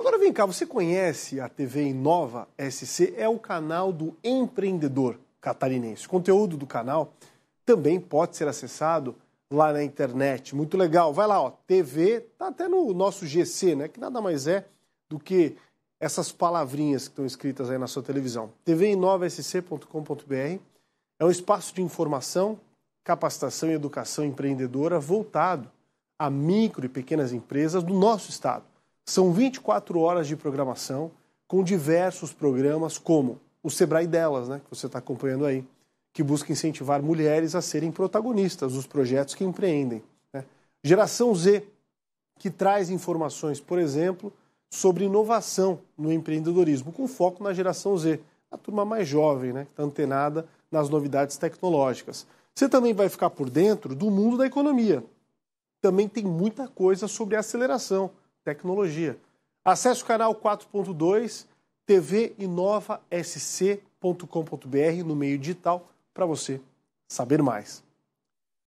Agora vem cá, você conhece a TV Inova SC? É o canal do empreendedor catarinense. O conteúdo do canal também pode ser acessado lá na internet. Muito legal. Vai lá, ó, TV, tá até no nosso GC, né? Que nada mais é do que essas palavrinhas que estão escritas aí na sua televisão. tvinova.sc.com.br é um espaço de informação, capacitação e educação empreendedora voltado a micro e pequenas empresas do nosso estado. São 24 horas de programação com diversos programas, como o Sebrae Delas, né, que você está acompanhando aí, que busca incentivar mulheres a serem protagonistas dos projetos que empreendem. Né? Geração Z, que traz informações, por exemplo, sobre inovação no empreendedorismo, com foco na geração Z, a turma mais jovem, né, que está antenada nas novidades tecnológicas. Você também vai ficar por dentro do mundo da economia. Também tem muita coisa sobre aceleração, tecnologia. Acesse o canal 4.2 tvinovaSc.com.br no meio digital para você saber mais.